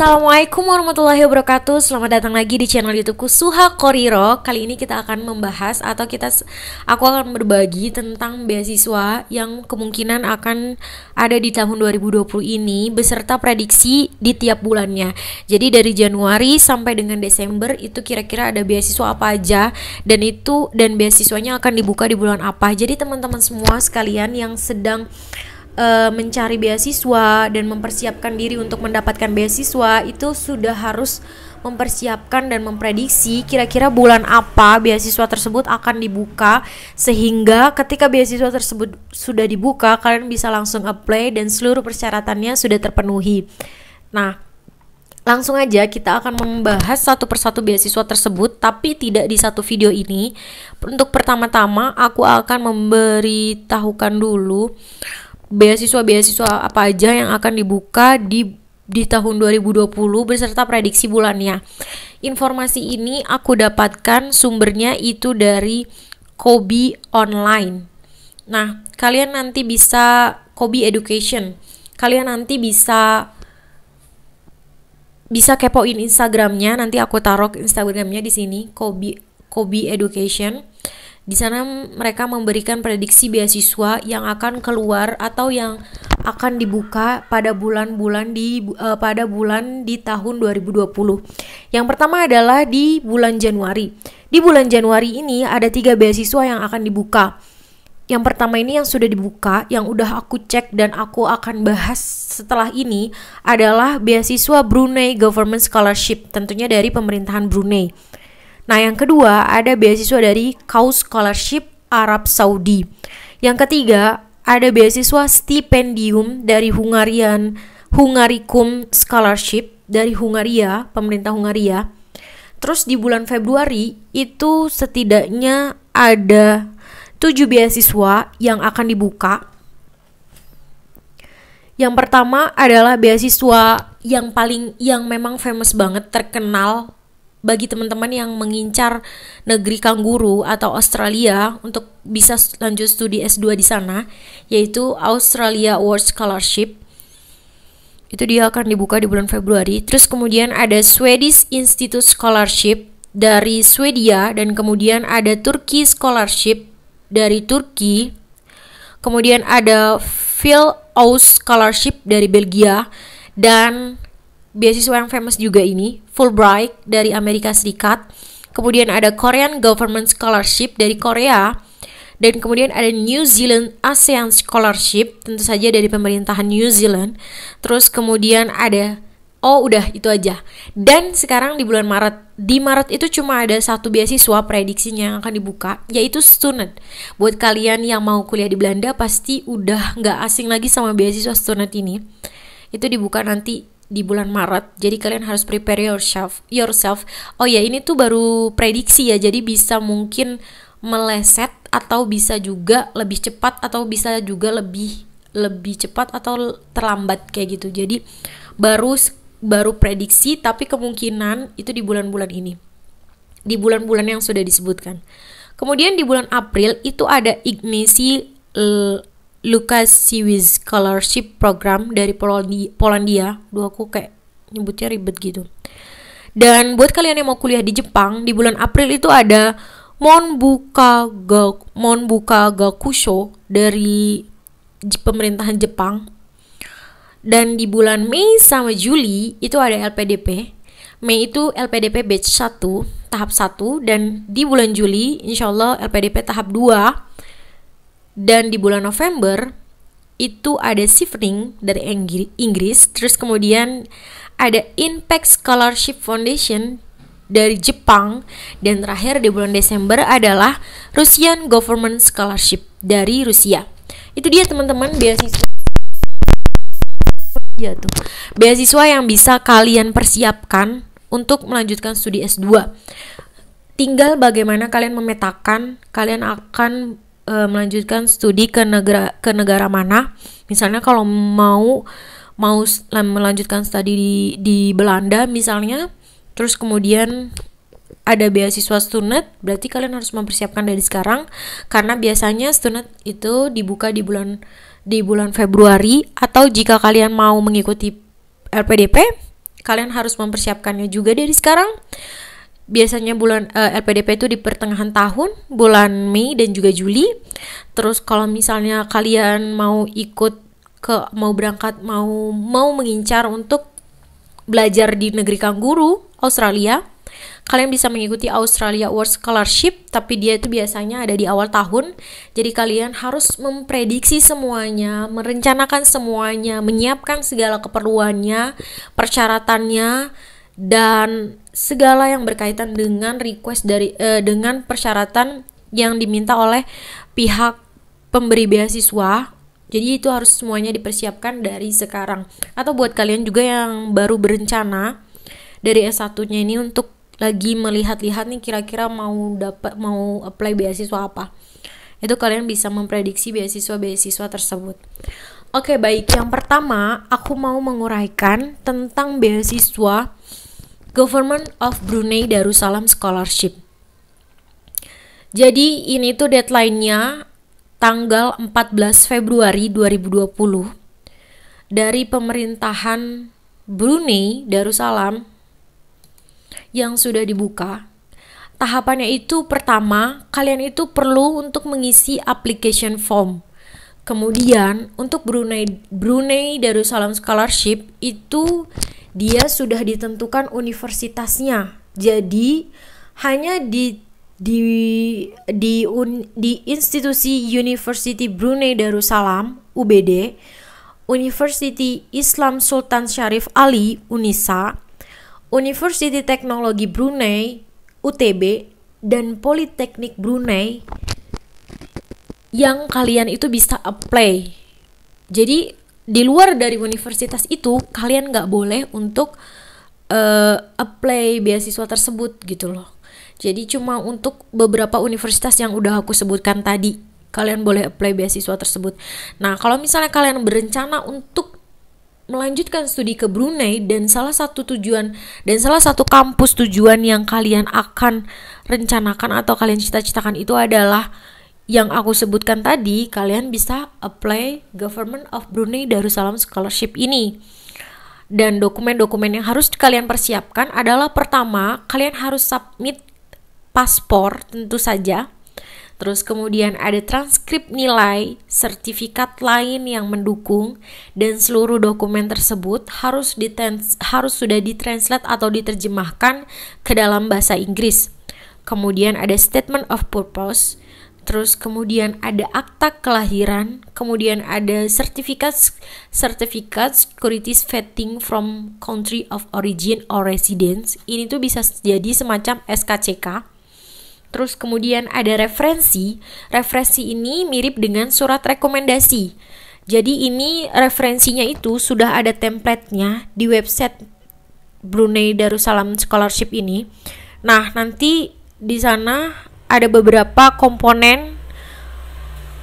Assalamualaikum warahmatullahi wabarakatuh Selamat datang lagi di channel youtubeku Suha Koriro Kali ini kita akan membahas atau kita aku akan berbagi tentang beasiswa yang kemungkinan akan ada di tahun 2020 ini Beserta prediksi di tiap bulannya Jadi dari Januari sampai dengan Desember itu kira-kira ada beasiswa apa aja Dan itu dan beasiswanya akan dibuka di bulan apa Jadi teman-teman semua sekalian yang sedang uh, mencari beasiswa dan mempersiapkan diri untuk mendapatkan beasiswa itu sudah harus mempersiapkan dan memprediksi kira-kira bulan apa beasiswa tersebut akan dibuka sehingga ketika beasiswa tersebut sudah dibuka kalian bisa langsung apply dan seluruh persyaratannya sudah terpenuhi. Nah, Langsung aja kita akan membahas satu persatu beasiswa tersebut tapi tidak di satu video ini. Untuk pertama-tama aku akan memberitahukan dulu beasiswa-beasiswa apa aja yang akan dibuka di di tahun 2020 beserta prediksi bulannya. Informasi ini aku dapatkan sumbernya itu dari Kobi Online. Nah, kalian nanti bisa Kobi Education. Kalian nanti bisa bisa kepoin Instagramnya. Nanti aku taruh Instagramnya di sini Kobi Kobi Education. Di sana mereka memberikan prediksi beasiswa yang akan keluar atau yang akan dibuka pada bulan-bulan di uh, pada bulan di tahun 2020. Yang pertama adalah di bulan Januari. Di bulan Januari ini ada tiga beasiswa yang akan dibuka. Yang pertama ini yang sudah dibuka, yang udah aku cek dan aku akan bahas setelah ini adalah beasiswa Brunei Government Scholarship, tentunya dari pemerintahan Brunei. Nah, yang kedua ada beasiswa dari Kaus Scholarship Arab Saudi. Yang ketiga ada beasiswa stipendium dari Hungarian Hungaricum Scholarship dari Hungaria, pemerintah Hungaria. Terus di bulan Februari itu setidaknya ada tujuh beasiswa yang akan dibuka. Yang pertama adalah beasiswa yang paling yang memang famous banget terkenal bagi teman-teman yang mengincar negeri kanguru atau Australia untuk bisa lanjut studi S2 di sana, yaitu Australia Award Scholarship. Itu dia akan dibuka di bulan Februari. Terus kemudian ada Swedish Institute Scholarship dari Swedia dan kemudian ada Turki Scholarship dari Turki. Kemudian ada Phil Aus Scholarship dari Belgia dan beasiswa yang famous juga ini, Fulbright dari Amerika Serikat. Kemudian ada Korean Government Scholarship dari Korea. Dan kemudian ada New Zealand ASEAN Scholarship, tentu saja dari pemerintahan New Zealand. Terus kemudian ada Oh udah itu aja. Dan sekarang di bulan Maret, di Maret itu cuma ada satu beasiswa prediksinya yang akan dibuka, yaitu student. Buat kalian yang mau kuliah di Belanda pasti udah nggak asing lagi sama beasiswa student ini. Itu dibuka nanti di bulan Maret. Jadi kalian harus prepare yourself. Yourself. Oh ya, ini tuh baru prediksi ya. Jadi bisa mungkin meleset atau bisa juga lebih cepat atau bisa juga lebih lebih cepat atau terlambat kayak gitu. Jadi baru baru prediksi tapi kemungkinan itu di bulan-bulan ini. Di bulan-bulan yang sudah disebutkan. Kemudian di bulan April itu ada ignisi eh, Lukas Siwis Scholarship Program dari Polandia, Polandia. Duh aku kayak nyebutnya ribet gitu. Dan buat kalian yang mau kuliah di Jepang, di bulan April itu ada Monbuka Monbuka Gakusho dari pemerintahan Jepang. Dan di bulan Mei sama Juli itu ada LPDP. Mei itu LPDP batch 1, tahap 1 dan di bulan Juli insya Allah LPDP tahap 2 dan di bulan November itu ada shifting dari Inggris, terus kemudian ada Impact Scholarship Foundation dari Jepang dan terakhir di bulan Desember adalah Russian Government Scholarship dari Rusia. Itu dia teman-teman beasiswa iya tuh. Beasiswa yang bisa kalian persiapkan untuk melanjutkan studi S2. Tinggal bagaimana kalian memetakan kalian akan e, melanjutkan studi ke negara ke negara mana misalnya kalau mau mau melanjutkan studi di di Belanda misalnya terus kemudian ada beasiswa student berarti kalian harus mempersiapkan dari sekarang karena biasanya student itu dibuka di bulan di bulan Februari atau jika kalian mau mengikuti LPDP kalian harus mempersiapkannya juga dari sekarang biasanya bulan uh, eh, LPDP itu di pertengahan tahun, bulan Mei dan juga Juli. Terus kalau misalnya kalian mau ikut ke mau berangkat mau mau mengincar untuk belajar di negeri kanguru Australia, kalian bisa mengikuti Australia World Scholarship, tapi dia itu biasanya ada di awal tahun. Jadi kalian harus memprediksi semuanya, merencanakan semuanya, menyiapkan segala keperluannya, persyaratannya dan segala yang berkaitan dengan request dari eh, dengan persyaratan yang diminta oleh pihak pemberi beasiswa. Jadi itu harus semuanya dipersiapkan dari sekarang. Atau buat kalian juga yang baru berencana dari S1-nya ini untuk lagi melihat-lihat nih kira-kira mau dapat mau apply beasiswa apa. Itu kalian bisa memprediksi beasiswa-beasiswa tersebut. Oke, baik. Yang pertama, aku mau menguraikan tentang beasiswa Government of Brunei Darussalam Scholarship. Jadi ini tuh deadline-nya tanggal 14 Februari 2020 dari pemerintahan Brunei Darussalam yang sudah dibuka. Tahapannya itu pertama, kalian itu perlu untuk mengisi application form. Kemudian untuk Brunei Brunei Darussalam Scholarship itu dia sudah ditentukan universitasnya. Jadi hanya di di di un, di institusi University Brunei Darussalam UBD, University Islam Sultan Syarif Ali UNISA, University Teknologi Brunei UTB dan Politeknik Brunei yang kalian itu bisa apply. Jadi di luar dari universitas itu kalian nggak boleh untuk uh, apply beasiswa tersebut gitu loh jadi cuma untuk beberapa universitas yang udah aku sebutkan tadi kalian boleh apply beasiswa tersebut nah kalau misalnya kalian berencana untuk melanjutkan studi ke Brunei dan salah satu tujuan dan salah satu kampus tujuan yang kalian akan rencanakan atau kalian cita-citakan itu adalah yang aku sebutkan tadi, kalian bisa apply Government of Brunei Darussalam Scholarship ini. Dan dokumen-dokumen yang harus kalian persiapkan adalah pertama, kalian harus submit paspor tentu saja. Terus kemudian ada transkrip nilai, sertifikat lain yang mendukung dan seluruh dokumen tersebut harus harus sudah ditranslate atau diterjemahkan ke dalam bahasa Inggris. Kemudian ada statement of purpose, terus kemudian ada akta kelahiran, kemudian ada sertifikat sertifikat securities vetting from country of origin or residence. Ini tuh bisa jadi semacam SKCK. Terus kemudian ada referensi. Referensi ini mirip dengan surat rekomendasi. Jadi ini referensinya itu sudah ada templatenya di website Brunei Darussalam Scholarship ini. Nah, nanti di sana ada beberapa komponen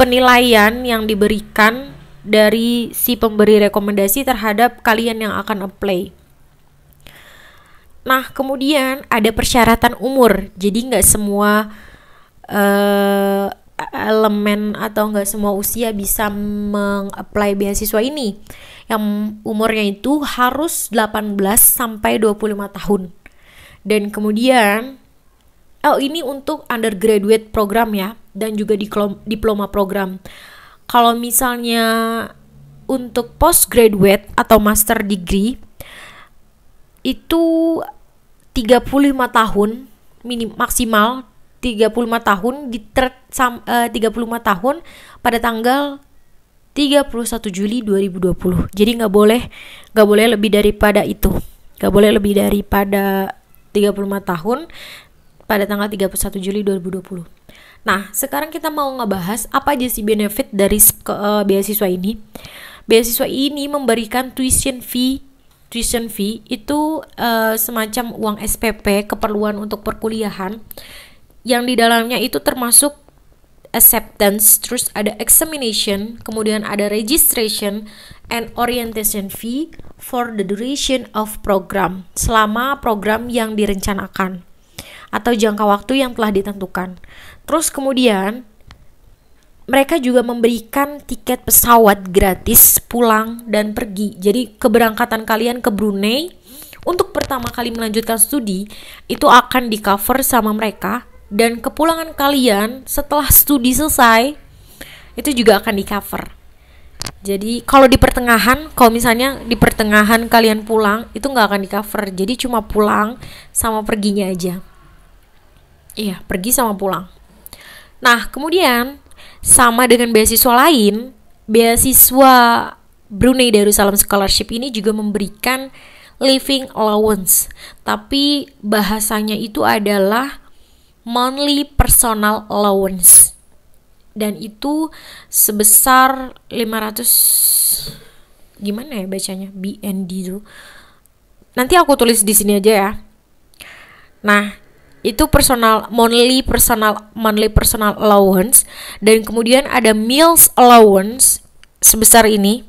penilaian yang diberikan dari si pemberi rekomendasi terhadap kalian yang akan apply. Nah, kemudian ada persyaratan umur. Jadi nggak semua uh, elemen atau nggak semua usia bisa mengapply beasiswa ini. Yang umurnya itu harus 18 sampai 25 tahun. Dan kemudian Oh ini untuk undergraduate program ya dan juga diploma program. Kalau misalnya untuk postgraduate atau master degree itu 35 tahun minim maksimal 35 tahun di ter, sam, eh, uh, 35 tahun pada tanggal 31 Juli 2020. Jadi nggak boleh nggak boleh lebih daripada itu. Nggak boleh lebih daripada 35 tahun pada tanggal 31 Juli 2020. Nah, sekarang kita mau ngebahas apa aja sih benefit dari uh, beasiswa ini. Beasiswa ini memberikan tuition fee tuition fee itu uh, semacam uang SPP keperluan untuk perkuliahan yang di dalamnya itu termasuk acceptance, terus ada examination, kemudian ada registration and orientation fee for the duration of program selama program yang direncanakan atau jangka waktu yang telah ditentukan. Terus kemudian mereka juga memberikan tiket pesawat gratis pulang dan pergi. Jadi keberangkatan kalian ke Brunei untuk pertama kali melanjutkan studi itu akan di cover sama mereka dan kepulangan kalian setelah studi selesai itu juga akan di cover. Jadi kalau di pertengahan, kalau misalnya di pertengahan kalian pulang itu nggak akan di cover. Jadi cuma pulang sama perginya aja. Iya, pergi sama pulang. Nah, kemudian sama dengan beasiswa lain, beasiswa Brunei Darussalam Scholarship ini juga memberikan living allowance, tapi bahasanya itu adalah monthly personal allowance. Dan itu sebesar 500 gimana ya bacanya? BND itu. Nanti aku tulis di sini aja ya. Nah, itu personal monthly personal monthly personal allowance dan kemudian ada meals allowance sebesar ini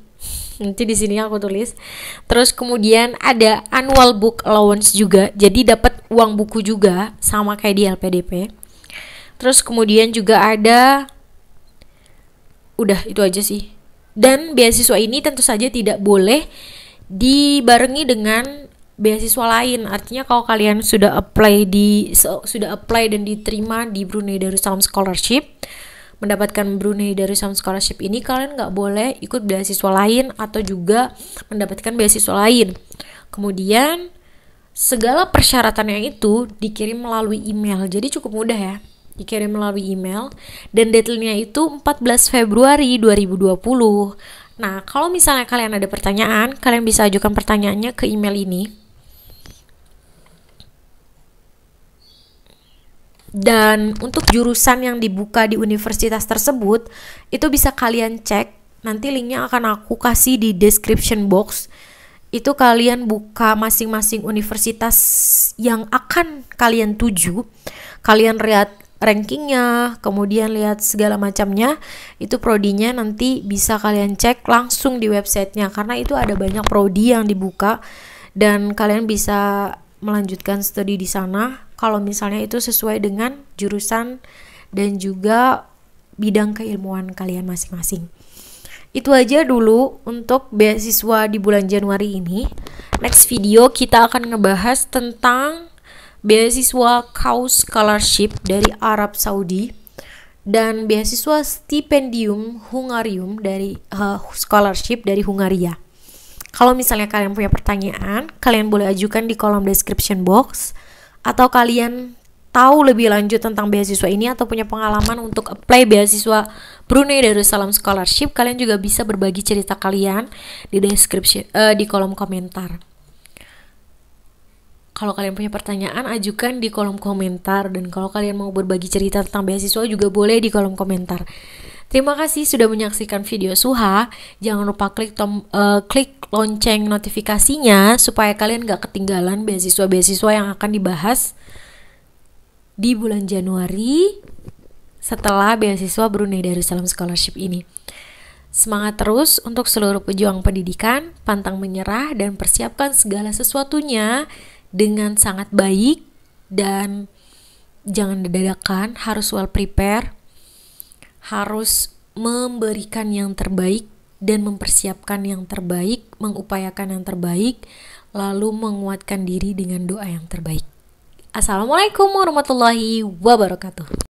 nanti di sini aku tulis terus kemudian ada annual book allowance juga jadi dapat uang buku juga sama kayak di LPDP terus kemudian juga ada udah itu aja sih dan beasiswa ini tentu saja tidak boleh dibarengi dengan beasiswa lain. Artinya kalau kalian sudah apply di sudah apply dan diterima di Brunei Darussalam Scholarship, mendapatkan Brunei Darussalam Scholarship ini kalian nggak boleh ikut beasiswa lain atau juga mendapatkan beasiswa lain. Kemudian segala persyaratannya itu dikirim melalui email. Jadi cukup mudah ya. Dikirim melalui email dan deadline-nya itu 14 Februari 2020. Nah, kalau misalnya kalian ada pertanyaan, kalian bisa ajukan pertanyaannya ke email ini Dan untuk jurusan yang dibuka di universitas tersebut, itu bisa kalian cek. Nanti linknya akan aku kasih di description box. Itu kalian buka masing-masing universitas yang akan kalian tuju. Kalian lihat rankingnya, kemudian lihat segala macamnya. Itu prodinya nanti bisa kalian cek langsung di websitenya karena itu ada banyak prodi yang dibuka dan kalian bisa melanjutkan studi di sana kalau misalnya itu sesuai dengan jurusan dan juga bidang keilmuan kalian masing-masing. Itu aja dulu untuk beasiswa di bulan Januari ini. Next video kita akan ngebahas tentang beasiswa Kau Scholarship dari Arab Saudi dan beasiswa stipendium Hungarium dari uh, scholarship dari Hungaria. Kalau misalnya kalian punya pertanyaan, kalian boleh ajukan di kolom description box atau kalian tahu lebih lanjut tentang beasiswa ini atau punya pengalaman untuk apply beasiswa Brunei Darussalam Scholarship, kalian juga bisa berbagi cerita kalian di deskripsi uh, di kolom komentar. Kalau kalian punya pertanyaan, ajukan di kolom komentar. Dan kalau kalian mau berbagi cerita tentang beasiswa juga boleh di kolom komentar. Terima kasih sudah menyaksikan video Suha. Jangan lupa klik tom, uh, klik lonceng notifikasinya supaya kalian gak ketinggalan beasiswa-beasiswa yang akan dibahas di bulan Januari setelah beasiswa Brunei Darussalam Scholarship ini. Semangat terus untuk seluruh pejuang pendidikan, pantang menyerah, dan persiapkan segala sesuatunya dengan sangat baik dan jangan dadakan, harus well prepare, harus memberikan yang terbaik dan mempersiapkan yang terbaik, mengupayakan yang terbaik, lalu menguatkan diri dengan doa yang terbaik. Assalamualaikum warahmatullahi wabarakatuh.